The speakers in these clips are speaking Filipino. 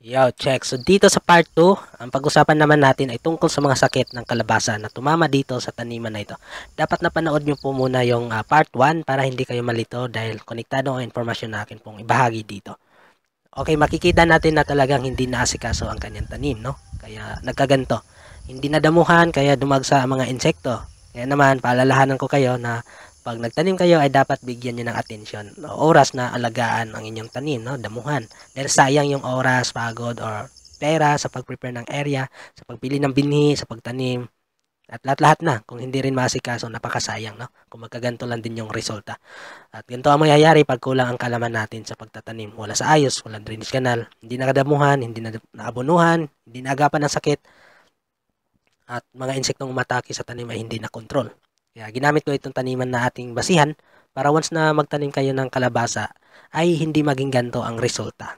Yo, check. So dito sa part 2, ang pag-usapan naman natin ay tungkol sa mga sakit ng kalabasa na tumama dito sa taniman na ito. Dapat napanood nyo po muna yung uh, part 1 para hindi kayo malito dahil konektado ang informasyon na akin pong ibahagi dito. Okay, makikita natin na talagang hindi naasikaso ang kanyang tanim, no? Kaya nagkaganto. Hindi nadamuhan, kaya dumagsa ang mga insekto. Kaya naman, paalalahanan ko kayo na pag nagtanim kayo ay dapat bigyan niyo ng atensyon, oras na alagaan ang inyong tanim, no? damuhan. Dahil sayang yung oras, pagod, or pera sa pag-prepare ng area, sa pagpili ng binhi, sa pagtanim, at lahat-lahat na. Kung hindi rin masikaso, napakasayang. No? Kung magkaganto lang din yung resulta. At ganito ang mangyayari pag kulang ang kalaman natin sa pagtatanim. Wala sa ayos, wala drainage canal, hindi nakadamuhan, hindi naabunuhan, hindi naagapan ng sakit, at mga insektong umatake sa tanim ay hindi na kontrol. Kaya ginamit ko itong taniman na ating basihan para once na magtanim kayo ng kalabasa ay hindi maging ganto ang resulta.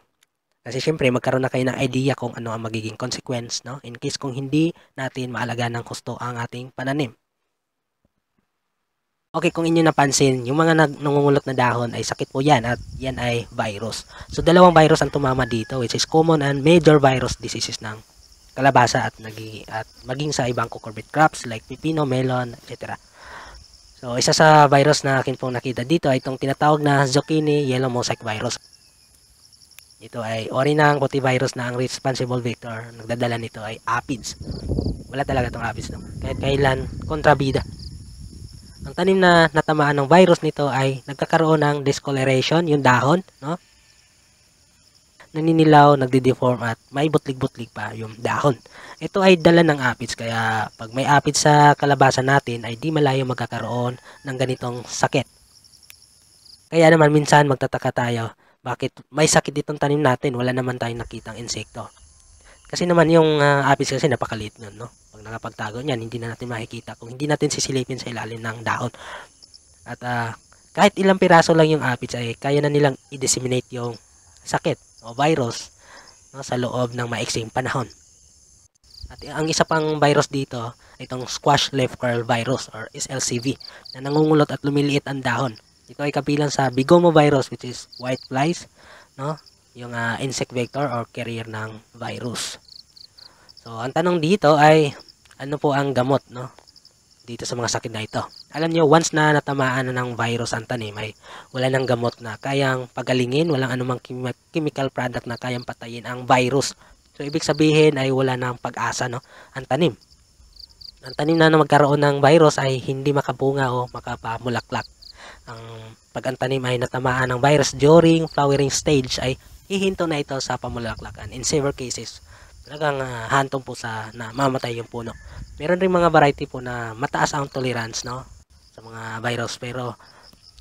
Kasi syempre magkaroon na kayo ng idea kung ano ang magiging consequence no in case kung hindi natin maalaga ng kusto ang ating pananim. Okay, kung inyo napansin, yung mga nangungulot na dahon ay sakit po yan at yan ay virus. So, dalawang virus ang tumama dito which is common and major virus diseases ng kalabasa at, naging, at maging sa ibang cucurbit crops like pipino, melon, etc. So, isa sa virus na akin pong nakita dito ay itong tinatawag na zucchini yellow mosaic virus. Ito ay ori ng puti virus na ang responsible vector nagdadala nito ay aphids. Wala talaga itong aphids. No? Kahit kailan, kontrabida. Ang tanim na natamaan ng virus nito ay nagkakaroon ng discoloration, yung dahon, no? naninilaw, nagde-deform at may butlig-butlig pa yung dahon. Ito ay dala ng aphids kaya pag may aphids sa kalabasan natin ay di malayo magkakaroon ng ganitong sakit. Kaya naman minsan magtataka tayo, bakit may sakit itong tanim natin, wala naman tayong nakitang insekto. Kasi naman yung uh, aphids kasi napakaliit nun, no? Pag nakapagtago niyan, hindi na natin makikita kung hindi natin sisilipin sa ilalim ng dahon. At uh, kahit ilang piraso lang yung aphids ay kaya na nilang i-disseminate yung sakit o virus no, sa loob ng maiksing panahon. At ang isa pang virus dito itong squash leaf curl virus or SLCV na nangungulot at lumiliit ang dahon. Ito ay kabilang sa Bigomo which is white flies, no? Yung uh, insect vector or carrier ng virus. So, ang tanong dito ay ano po ang gamot, no? dito sa mga sakit na ito. Alam niyo, once na natamaan na ng virus ang tanim ay wala nang gamot na kayang pagalingin, walang anumang chemical product na kayang patayin ang virus. So, ibig sabihin ay wala nang pag-asa no, ang tanim. Ang tanim na, na magkaroon ng virus ay hindi makabunga o makapamulaklak. Ang pag ang tanim ay natamaan ng virus during flowering stage ay hihinto na ito sa pamulaklak in severe cases talagang uh, hantong po sa na mamatay yung puno. Meron ring mga variety po na mataas ang tolerance no sa mga virus pero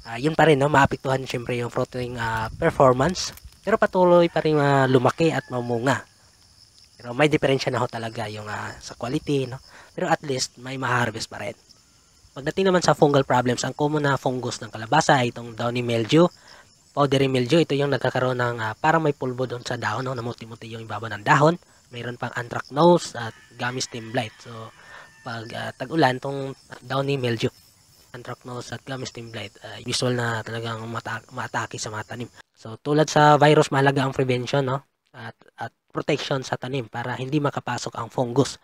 uh, yun pa rin no maapektuhan syempre yung fruiting uh, ah, performance pero patuloy pa rin uh, lumaki at mamunga. Pero may diferensya na ho talaga yung uh, sa quality no. Pero at least may ma-harvest pa rin. Pagdating naman sa fungal problems, ang common na fungus ng kalabasa ay itong downy mildew powdery mildew. Ito yung nagkakaroon ng uh, parang may pulbo doon sa dahon, no? namuti-muti yung ibaba ng dahon mayroon pang anthracnose at gummy stem blight. So, pag uh, tag-ulan, tong downy mildew, anthracnose at gummy stem blight, uh, usual na talagang mata maatake sa mga tanim. So, tulad sa virus, mahalaga ang prevention, no? At, at protection sa tanim para hindi makapasok ang fungus.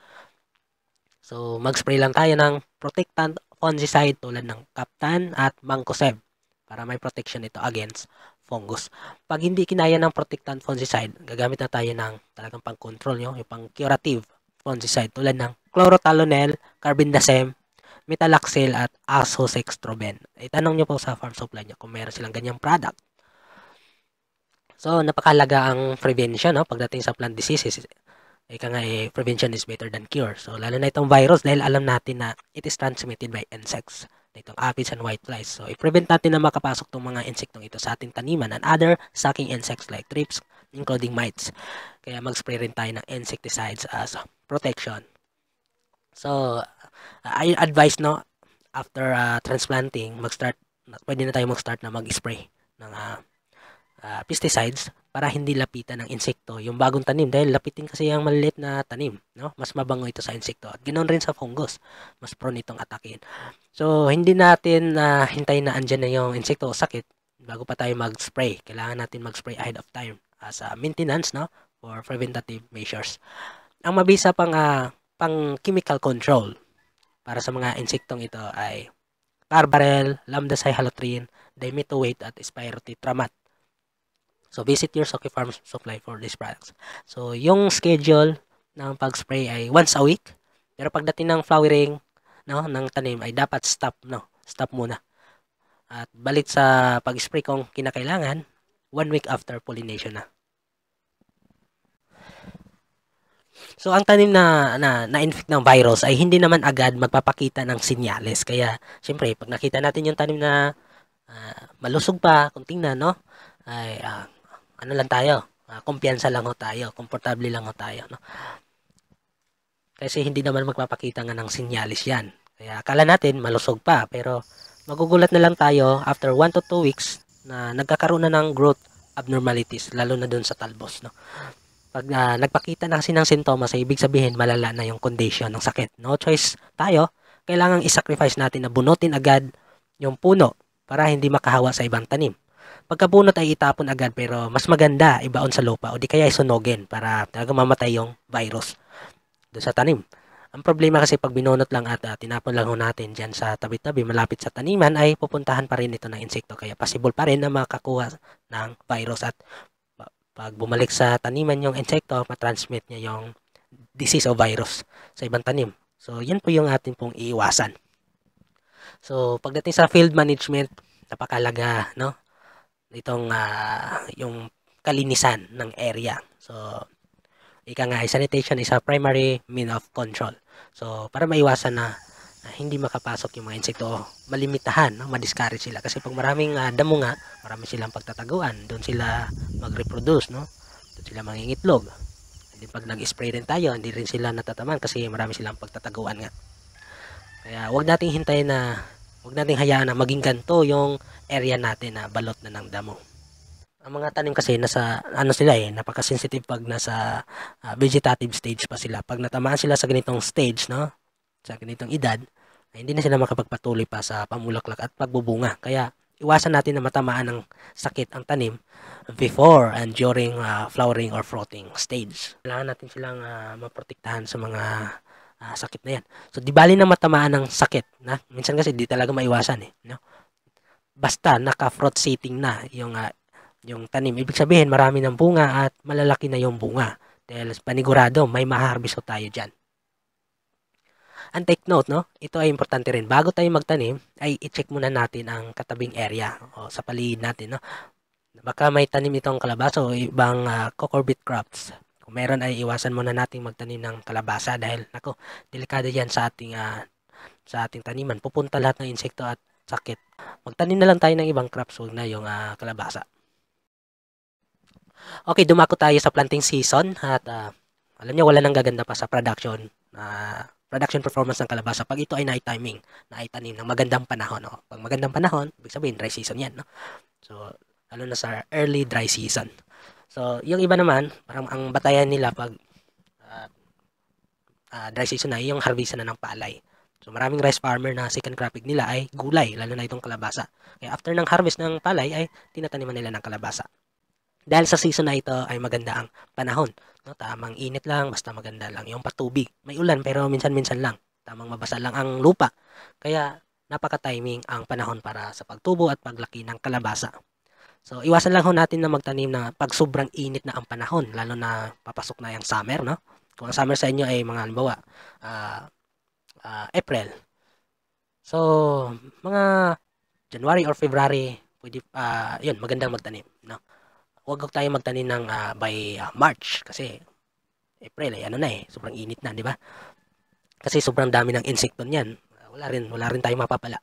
So, mag-spray lang tayo ng protectant fungicide tulad ng Captan at Mancozeb para may protection ito against fungus. Pag hindi kinaya ng protectant fungicide, gagamit na tayo ng talagang pang-control nyo, yung pang-curative fungicide tulad ng chlorothalonil, carbendazim, metalaxyl at asosextroben. Itanong eh, nyo po sa farm supply nyo kung meron silang ganyang product. So, napakalaga ang prevention no? pagdating sa plant diseases. Ika eh, nga, eh, prevention is better than cure. So, lalo na itong virus dahil alam natin na it is transmitted by insects nitong aphids and white flies. So, i-prevent natin na makapasok itong mga insektong ito sa ating taniman and other sucking insects like trips, including mites. Kaya mag-spray rin tayo ng insecticides as protection. So, uh, I advise no, after uh, transplanting, mag-start, pwede na tayo mag-start na mag-spray ng uh, uh, pesticides para hindi lapitan ng insekto yung bagong tanim dahil lapitin kasi ang maliliit na tanim no mas mabango ito sa insekto at ganoon rin sa fungus mas prone itong atakin so hindi natin uh, hintayin na andyan na yung insekto o sakit bago pa tayo mag-spray kailangan natin mag-spray ahead of time as a maintenance no for preventative measures ang mabisa pang uh, pang chemical control para sa mga insektong ito ay carbaryl, lambda cyhalothrin, dimethylate at spirotetramat So, visit your Soki Farm Supply for these products. So, yung schedule ng pag-spray ay once a week. Pero pagdating ng flowering no, ng tanim ay dapat stop, no? Stop muna. At balit sa pag-spray kung kinakailangan, one week after pollination na. So ang tanim na na na-infect ng virus ay hindi naman agad magpapakita ng sinyales. Kaya syempre pag nakita natin yung tanim na uh, malusog pa, kung tingnan no, ay uh, ano lang tayo, uh, kumpiyansa lang ho tayo, comfortable lang ho tayo. No? Kasi hindi naman magpapakita nga ng sinyalis yan. Kaya akala natin malusog pa, pero magugulat na lang tayo after 1 to 2 weeks na nagkakaroon na ng growth abnormalities, lalo na dun sa talbos. No? Pag uh, nagpakita na kasi ng sintomas, ibig sabihin malala na yung condition ng sakit. No choice tayo, kailangang isacrifice natin na bunutin agad yung puno para hindi makahawa sa ibang tanim. Pagkabunot ay itapon agad pero mas maganda ibaon sa lupa o di kaya isunogin para talaga mamatay yung virus doon sa tanim. Ang problema kasi pag binunot lang at uh, tinapon lang natin dyan sa tabi-tabi malapit sa taniman ay pupuntahan pa rin ito ng insekto kaya possible pa rin na makakuha ng virus at pag bumalik sa taniman yung insekto, matransmit niya yung disease o virus sa ibang tanim. So, yan po yung atin pong iiwasan. So, pagdating sa field management, napakalaga, no? itong uh, ah, yung kalinisan ng area. So, ika nga, sanitation is a primary mean of control. So, para maiwasan na, na hindi makapasok yung mga insekto, malimitahan, no? madiscourage sila. Kasi pag maraming uh, damo nga, marami silang pagtataguan. Doon sila mag-reproduce, no? Doon sila mangingitlog. Hindi pag nag-spray rin tayo, hindi rin sila natataman kasi marami silang pagtataguan nga. Kaya, wag nating hintayin na Huwag nating hayaan na maging ganto yung area natin na balot na ng damo. Ang mga tanim kasi nasa ano sila eh, napaka-sensitive pag nasa uh, vegetative stage pa sila. Pag natamaan sila sa ganitong stage, no? Sa ganitong edad, ay hindi na sila makapagpatuloy pa sa pamulaklak at pagbubunga. Kaya iwasan natin na matamaan ng sakit ang tanim before and during uh, flowering or fruiting stage. Kailangan natin silang uh, maprotektahan sa mga ah, sakit na yan. So, di bali na matamaan ng sakit. Na? Minsan kasi di talaga maiwasan eh. No? Basta naka-fruit sitting na yung, uh, yung tanim. Ibig sabihin, marami ng bunga at malalaki na yung bunga. Dahil panigurado, may maharbis tayo dyan. And take note, no? Ito ay importante rin. Bago tayo magtanim, ay i-check muna natin ang katabing area o sa paligid natin, no? Baka may tanim itong kalabaso o ibang uh, ah, cucurbit crops kung meron ay iwasan muna nating magtanim ng kalabasa dahil nako, delikado 'yan sa ating uh, sa ating taniman. Pupunta lahat ng insekto at sakit. Magtanim na lang tayo ng ibang crops, huwag na yung uh, kalabasa. Okay, dumako tayo sa planting season at uh, alam niyo wala nang gaganda pa sa production uh, production performance ng kalabasa pag ito ay night timing na-itanim ng magandang panahon. No? Pag magandang panahon, ibig sabihin dry season 'yan, no? So, lalo na sa early dry season. So, yung iba naman, parang ang batayan nila pag uh, uh, dry season na, yung harvest na ng palay. So, maraming rice farmer na second cropping nila ay gulay, lalo na itong kalabasa. Kaya after ng harvest ng palay ay tinataniman nila ng kalabasa. Dahil sa season na ito ay maganda ang panahon. No, tamang init lang, basta maganda lang yung patubig. May ulan pero minsan-minsan lang. Tamang mabasa lang ang lupa. Kaya napaka-timing ang panahon para sa pagtubo at paglaki ng kalabasa. So, iwasan lang ho natin na magtanim na pag sobrang init na ang panahon, lalo na papasok na yung summer, no? Kung ang summer sa inyo ay mga, halimbawa, uh, uh, April. So, mga January or February, pwede, uh, yun, magandang magtanim, no? Huwag tayo magtanim ng uh, by uh, March kasi April ay eh, ano na eh, sobrang init na, di ba? Kasi sobrang dami ng insecto niyan. Wala rin, wala rin tayo mapapala.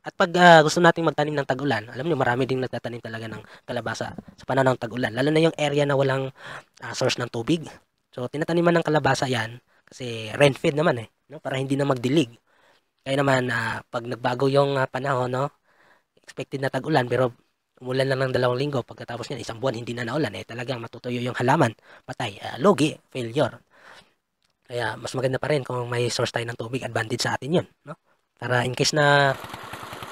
At pag uh, gusto nating magtanim ng tag-ulan, alam niyo marami ding nagtatanim talaga ng kalabasa sa panahon ng tag-ulan, lalo na yung area na walang uh, source ng tubig. So tinataniman ng kalabasa 'yan kasi rain fed naman eh, no? para hindi na magdilig. Kaya naman uh, pag nagbago yung uh, panahon, no? expected na tag-ulan pero umulan lang ng dalawang linggo pagkatapos niyan isang buwan hindi na naulan eh talagang matutuyo yung halaman, patay, uh, logi, failure. Kaya mas maganda pa rin kung may source tayo ng tubig, advantage sa atin 'yun, no? Para in case na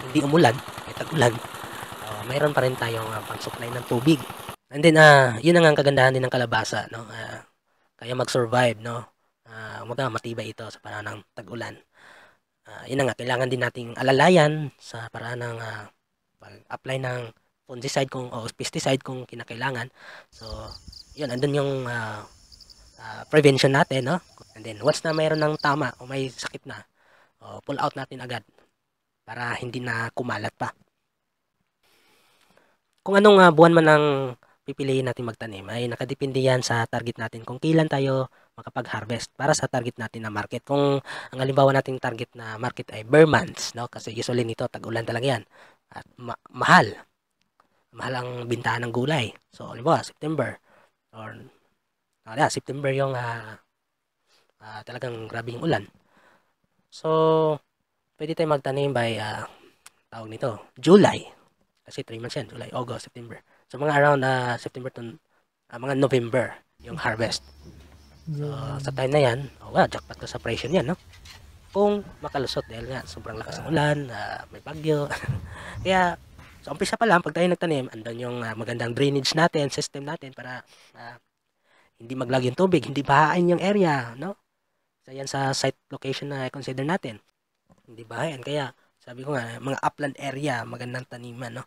hindi umulan, ay tag-ulan, uh, ah, mayroon pa rin tayong uh, pang-supply ng tubig. And then, uh, yun na nga ang kagandahan din ng kalabasa, no? Uh, kaya mag-survive, no? Uh, mga matibay ito sa paraan ng tag-ulan. Uh, yun nga, kailangan din nating alalayan sa paraan ng uh, pag-apply ng fungicide kung o pesticide kung kinakailangan. So, yun, andun yung uh, uh, prevention natin, no? And then, once na mayroon ng tama o may sakit na, uh, pull out natin agad para hindi na kumalat pa. Kung anong uh, buwan man ang pipiliin natin magtanim ay nakadepende yan sa target natin kung kailan tayo makapag-harvest para sa target natin na market. Kung ang halimbawa nating target na market ay bare months, no? kasi usually nito tag-ulan talaga yan at ma mahal. Mahal ang bintahan ng gulay. So, halimbawa, September or ah, yeah, September yung uh, uh, talagang grabing ulan. So, pwede tayo magtanim by, uh, tawag nito, July. Kasi 3 months yan, July, August, September. So, mga around uh, September to uh, mga November, yung harvest. So, sa time na yan, oh, well, jackpot ka sa presyo niyan, no? Kung makalusot dahil nga sobrang lakas ng ulan, uh, may bagyo. Kaya, so umpisa pa lang, pag tayo nagtanim, andun yung uh, magandang drainage natin, system natin para uh, hindi maglag yung tubig, hindi bahain yung area, no? So, yan sa site location na i-consider natin. 'Di ba? Ayan, kaya sabi ko nga, mga upland area, magandang taniman, no?